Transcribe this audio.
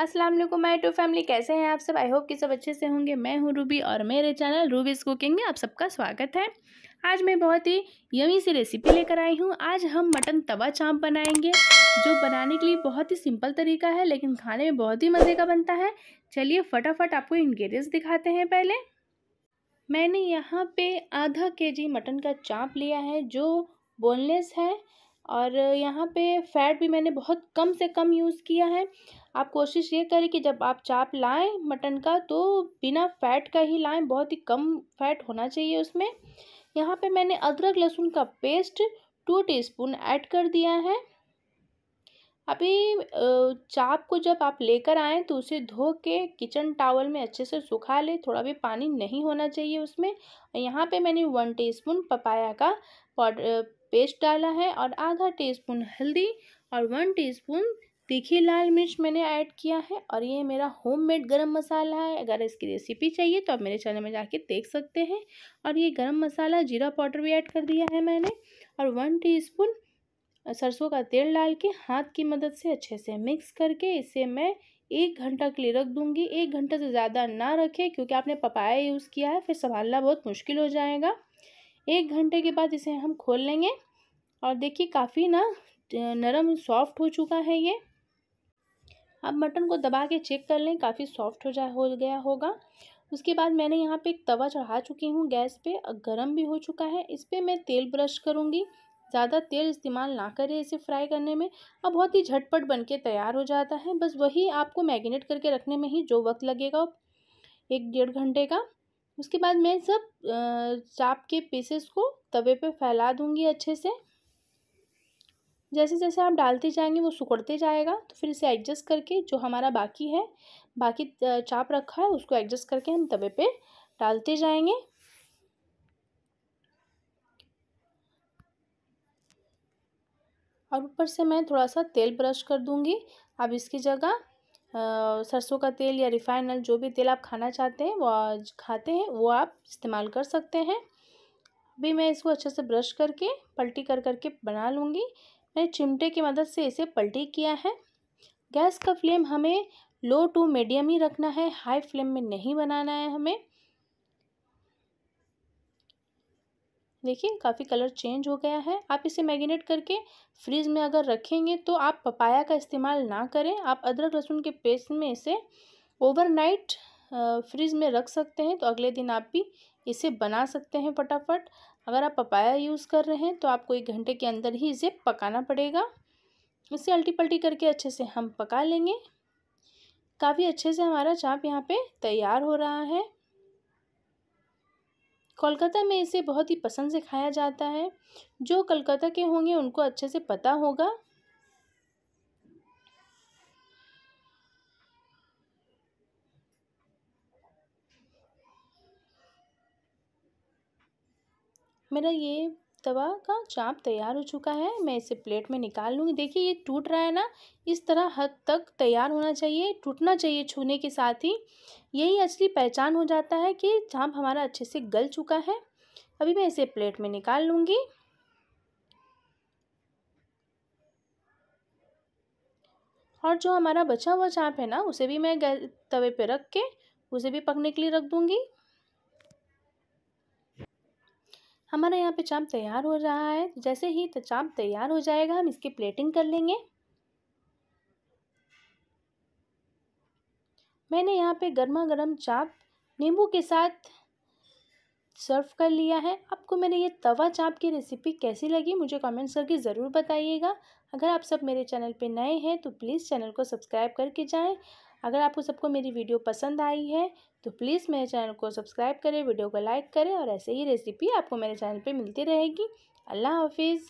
अस्सलाम वालेकुम my to family कैसे हैं आप सब आई होप कि सब अच्छे से होंगे मैं हूं रूबी और मेरे चैनल रूबीज़ कुकिंग में आप सबका स्वागत है आज मैं बहुत ही यमी सी रेसिपी लेकर आई हूं आज हम मटन तवा चाँप बनाएंगे जो बनाने के लिए बहुत ही सिंपल तरीका है लेकिन खाने में बहुत ही मज़े का बनता है चलिए फटाफट आपको इन्ग्रीडियंट्स दिखाते हैं पहले मैंने यहाँ पर आधा के जी मटन का चाँप लिया है जो बोनलेस है और यहाँ पे फ़ैट भी मैंने बहुत कम से कम यूज़ किया है आप कोशिश ये करें कि जब आप चाप लाएं मटन का तो बिना फ़ैट का ही लाएं बहुत ही कम फ़ैट होना चाहिए उसमें यहाँ पे मैंने अदरक लहसुन का पेस्ट टू टीस्पून ऐड कर दिया है अभी चाप को जब आप लेकर आएँ तो उसे धो के किचन टावल में अच्छे से सुखा लें थोड़ा भी पानी नहीं होना चाहिए उसमें यहाँ पे मैंने वन टीस्पून पपाया का पाउडर पेस्ट डाला है और आधा टीस्पून हल्दी और वन टीस्पून तीखी लाल मिर्च मैंने ऐड किया है और ये मेरा होममेड गरम मसाला है अगर इसकी रेसिपी चाहिए तो आप मेरे चैनल में जाके देख सकते हैं और ये गरम मसाला जीरा पाउडर भी ऐड कर दिया है मैंने और वन टीस्पून सरसों का तेल डाल के हाथ की मदद से अच्छे से मिक्स करके इसे मैं एक घंटा के लिए रख दूँगी एक घंटे से ज़्यादा ना रखें क्योंकि आपने पपाया यूज़ किया है फिर संभालना बहुत मुश्किल हो जाएगा एक घंटे के बाद इसे हम खोल लेंगे और देखिए काफ़ी ना नरम सॉफ्ट हो चुका है ये अब मटन को दबा के चेक कर लें काफ़ी सॉफ्ट हो जा हो गया होगा उसके बाद मैंने यहाँ पे एक तवा चढ़ा चुकी हूँ गैस पे गरम भी हो चुका है इस पर मैं तेल ब्रश करूँगी ज़्यादा तेल इस्तेमाल ना करें इसे फ्राई करने में अब बहुत ही झटपट बन के तैयार हो जाता है बस वही आपको मैगिनेट करके रखने में ही जो वक्त लगेगा एक डेढ़ घंटे का उसके बाद मैं सब चाप के पीसेस को तवे पे फैला दूंगी अच्छे से जैसे जैसे आप डालते जाएंगे वो सुखड़ते जाएगा तो फिर इसे एडजस्ट करके जो हमारा बाकी है बाकी चाप रखा है उसको एडजस्ट करके हम तवे पे डालते जाएंगे और ऊपर से मैं थोड़ा सा तेल ब्रश कर दूंगी अब इसकी जगह सरसों का तेल या रिफ़ाइन ऑयल जो भी तेल आप खाना चाहते हैं वो खाते हैं वो आप इस्तेमाल कर सकते हैं अभी मैं इसको अच्छे से ब्रश करके पलटी कर करके बना लूँगी मैंने चिमटे की मदद से इसे पलटी किया है गैस का फ्लेम हमें लो टू मीडियम ही रखना है हाई फ्लेम में नहीं बनाना है हमें देखिए काफ़ी कलर चेंज हो गया है आप इसे मैगिनेट करके फ्रिज में अगर रखेंगे तो आप पपाया का इस्तेमाल ना करें आप अदरक लहसुन के पेस्ट में इसे ओवरनाइट फ्रिज में रख सकते हैं तो अगले दिन आप भी इसे बना सकते हैं फटाफट अगर आप पपाया यूज़ कर रहे हैं तो आपको एक घंटे के अंदर ही इसे पकाना पड़ेगा इसे अल्टी पल्टी करके अच्छे से हम पका लेंगे काफ़ी अच्छे से हमारा चाप यहाँ पे तैयार हो रहा है कोलकाता में इसे बहुत ही पसंद से खाया जाता है जो कलकत्ता के होंगे उनको अच्छे से पता होगा मेरा ये तवा का चाप तैयार हो चुका है मैं इसे प्लेट में निकाल लूँगी देखिए ये टूट रहा है ना इस तरह हद तक तैयार होना चाहिए टूटना चाहिए छूने के साथ ही यही असली पहचान हो जाता है कि चाप हमारा अच्छे से गल चुका है अभी मैं इसे प्लेट में निकाल लूँगी और जो हमारा बचा हुआ चाप है ना उसे भी मैं तवे पर रख के उसे भी पकने के लिए रख दूँगी हमारा यहाँ पे चाप तैयार हो रहा है जैसे ही तो चाप तैयार हो जाएगा हम इसकी प्लेटिंग कर लेंगे मैंने यहाँ पे गर्मा गर्म चाप नींबू के साथ सर्व कर लिया है आपको मेरे ये तवा चाप की रेसिपी कैसी लगी मुझे कमेंट्स करके ज़रूर बताइएगा अगर आप सब मेरे चैनल पे नए हैं तो प्लीज़ चैनल को सब्सक्राइब करके जाएं अगर आपको सबको मेरी वीडियो पसंद आई है तो प्लीज़ मेरे चैनल को सब्सक्राइब करें वीडियो को लाइक करें और ऐसे ही रेसिपी आपको मेरे चैनल पर मिलती रहेगी अल्लाह हाफिज़